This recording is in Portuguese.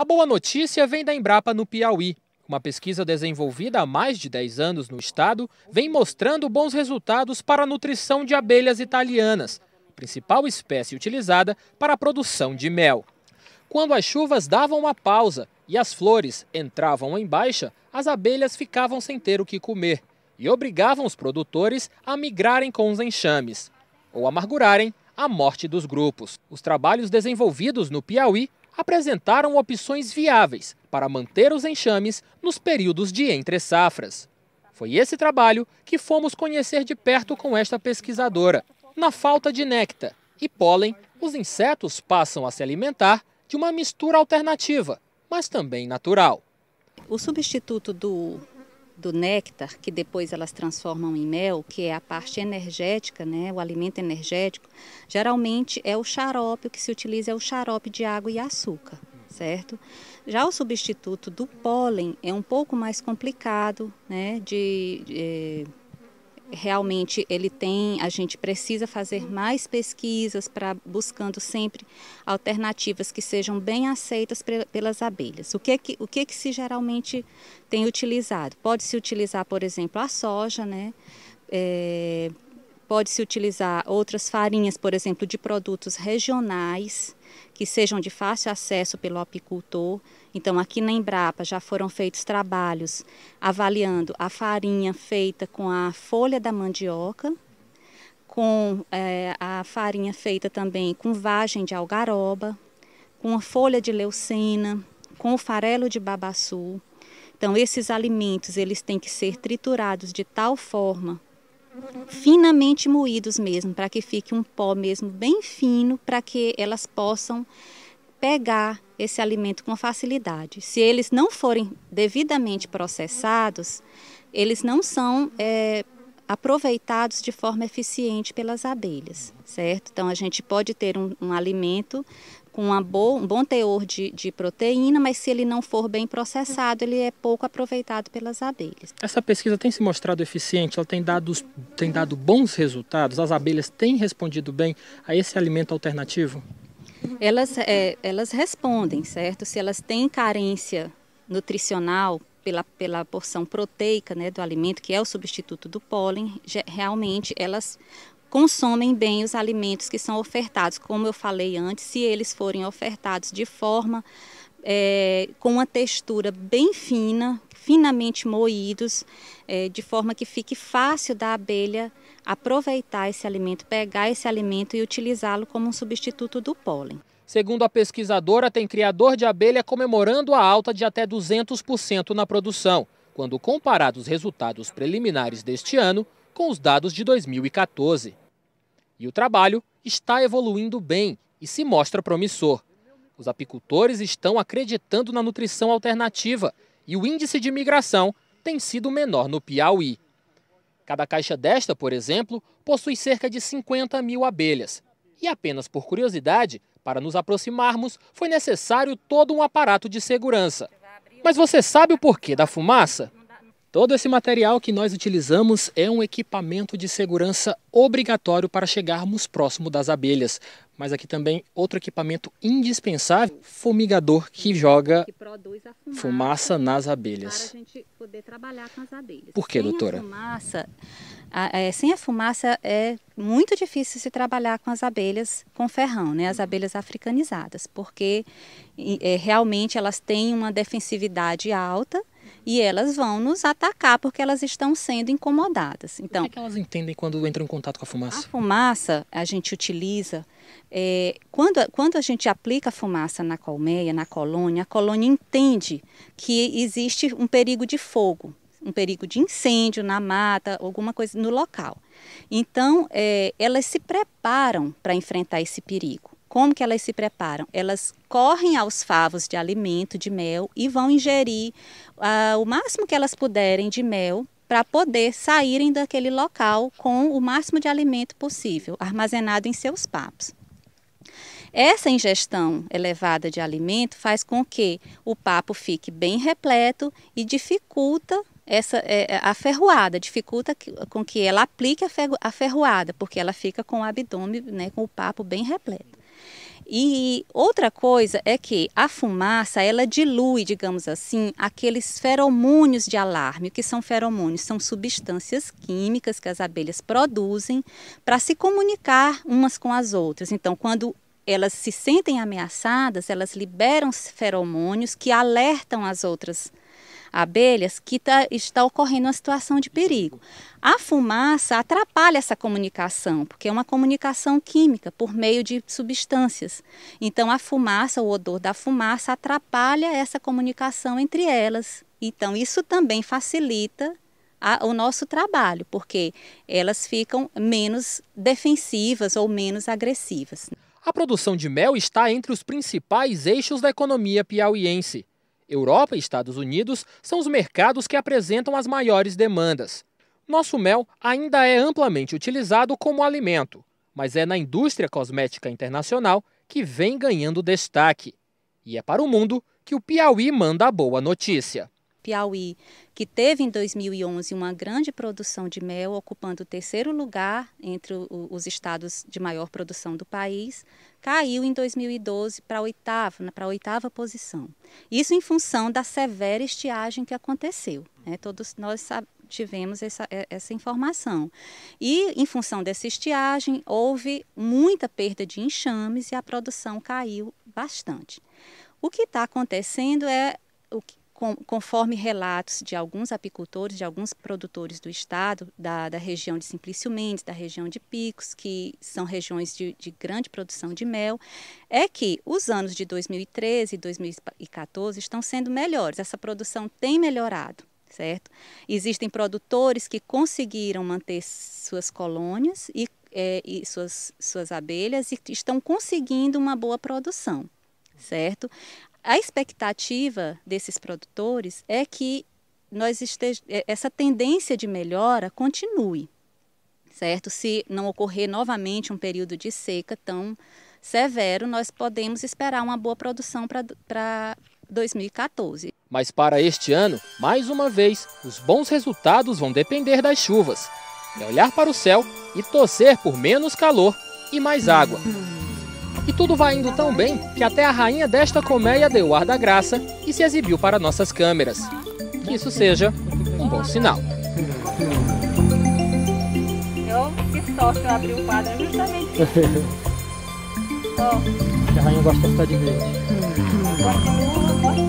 A boa notícia vem da Embrapa no Piauí. Uma pesquisa desenvolvida há mais de 10 anos no estado vem mostrando bons resultados para a nutrição de abelhas italianas, principal espécie utilizada para a produção de mel. Quando as chuvas davam uma pausa e as flores entravam em baixa, as abelhas ficavam sem ter o que comer e obrigavam os produtores a migrarem com os enxames ou amargurarem a morte dos grupos. Os trabalhos desenvolvidos no Piauí apresentaram opções viáveis para manter os enxames nos períodos de entre safras. Foi esse trabalho que fomos conhecer de perto com esta pesquisadora. Na falta de néctar e pólen, os insetos passam a se alimentar de uma mistura alternativa, mas também natural. O substituto do do néctar, que depois elas transformam em mel, que é a parte energética, né, o alimento energético, geralmente é o xarope, o que se utiliza é o xarope de água e açúcar, certo? Já o substituto do pólen é um pouco mais complicado, né, de, de realmente ele tem, a gente precisa fazer mais pesquisas para buscando sempre alternativas que sejam bem aceitas pelas abelhas. O que que, o que que se geralmente tem utilizado? Pode se utilizar, por exemplo, a soja, né? É, pode se utilizar outras farinhas, por exemplo, de produtos regionais que sejam de fácil acesso pelo apicultor. Então, aqui na Embrapa já foram feitos trabalhos avaliando a farinha feita com a folha da mandioca, com é, a farinha feita também com vagem de algaroba, com a folha de leucena, com o farelo de babaçu. Então, esses alimentos eles têm que ser triturados de tal forma finamente moídos mesmo, para que fique um pó mesmo bem fino, para que elas possam pegar esse alimento com facilidade. Se eles não forem devidamente processados, eles não são é, aproveitados de forma eficiente pelas abelhas, certo? Então a gente pode ter um, um alimento com um bom teor de, de, proteína, mas se ele não for bem processado, ele é pouco aproveitado pelas abelhas. Essa pesquisa tem se mostrado eficiente, ela tem, dados, tem dado bons resultados, as abelhas têm respondido bem a esse alimento alternativo? Elas, é, elas respondem, certo? Se elas têm carência nutricional pela, pela porção proteica né, do alimento, que é o substituto do pólen, realmente elas consomem bem os alimentos que são ofertados, como eu falei antes, se eles forem ofertados de forma é, com uma textura bem fina, finamente moídos, é, de forma que fique fácil da abelha aproveitar esse alimento, pegar esse alimento e utilizá-lo como um substituto do pólen. Segundo a pesquisadora, tem criador de abelha comemorando a alta de até 200% na produção, quando comparados os resultados preliminares deste ano com os dados de 2014. E o trabalho está evoluindo bem e se mostra promissor. Os apicultores estão acreditando na nutrição alternativa e o índice de migração tem sido menor no Piauí. Cada caixa desta, por exemplo, possui cerca de 50 mil abelhas. E apenas por curiosidade, para nos aproximarmos, foi necessário todo um aparato de segurança. Mas você sabe o porquê da fumaça? Todo esse material que nós utilizamos é um equipamento de segurança obrigatório para chegarmos próximo das abelhas. Mas aqui também outro equipamento indispensável, fumigador que joga que fumaça, fumaça, nas abelhas. Para a gente poder trabalhar com as abelhas. Por que, doutora? A fumaça, a, é, sem a fumaça é muito difícil se trabalhar com as abelhas com ferrão, né? As abelhas africanizadas, porque é, realmente elas têm uma defensividade alta e elas vão nos atacar porque elas estão sendo incomodadas. Então, o que, então, é que elas entendem quando entram em contato com a fumaça? A fumaça a gente utiliza é, quando, quando a gente aplica a fumaça na colmeia, na colônia, a colônia entende que existe um perigo de fogo, um perigo de incêndio na mata, alguma coisa no local. Então, é, elas se preparam para enfrentar esse perigo. Como que elas se preparam? Elas correm aos favos de alimento, de mel, e vão ingerir uh, o máximo que elas puderem de mel para poder saírem daquele local com o máximo de alimento possível, armazenado em seus papos. Essa ingestão elevada de alimento faz com que o papo fique bem repleto e dificulta essa é, é a ferroada, dificulta com que ela aplique a, ferroada, porque ela fica com o abdômen, né, com o papo bem repleto. E outra coisa é que a fumaça, ela dilui, digamos assim, aqueles feromônios de alarme. O que são feromônios? São substâncias químicas que as abelhas produzem para se comunicar umas com as outras. Então, quando elas se sentem ameaçadas, elas liberam feromônios que alertam as outras abelhas abelhas que tá, está ocorrendo uma situação de perigo. A fumaça atrapalha essa comunicação, porque é uma comunicação química por meio de substâncias. Então, a fumaça, o odor da fumaça, atrapalha essa comunicação entre elas. Então, isso também facilita a, o nosso trabalho, porque elas ficam menos defensivas ou menos agressivas. A produção de mel está entre os principais eixos da economia piauiense. Europa e Estados Unidos são os mercados que apresentam as maiores demandas. Nosso mel ainda é amplamente utilizado como alimento, mas é na indústria cosmética internacional que vem ganhando destaque. E é para o mundo que o Piauí manda a boa notícia. Piauí, que teve em 2011 uma grande produção de mel, ocupando o terceiro lugar entre o, os estados de maior produção do país, caiu em 2012 para a oitava, para oitava posição. Isso em função da severa estiagem que aconteceu. Né? Todos nós sabemos tivemos essa, é, essa informação. E, em função dessa estiagem, houve muita perda de enxames e a produção caiu bastante. O que está acontecendo é o que, com, conforme relatos de alguns apicultores, de alguns produtores do estado, da, da região de Simplício Mendes, da região de Picos, que são regiões de, de grande produção de mel, é que os anos de 2013 e 2014 estão sendo melhores, essa produção tem melhorado certo? Existem produtores que conseguiram manter suas colônias e, é, e, suas, suas abelhas e estão conseguindo uma boa produção, certo? A expectativa desses produtores é que nós esteja, é, essa tendência de melhora continue, certo? Se não ocorrer novamente um período de seca tão severo, nós podemos esperar uma boa produção para 2014. Mas para este ano, mais uma vez, os bons resultados vão depender das chuvas. É olhar para o céu e torcer por menos calor e mais água. E tudo vai indo tão bem que até a rainha desta colmeia deu o ar da graça e se exibiu para nossas câmeras. Que isso seja um bom sinal. Eu, que sorte, eu abri o quadro é justamente. Ó. oh. A rainha gosta de estar de verde. Hum, hum. Gosta muito, lula, gosta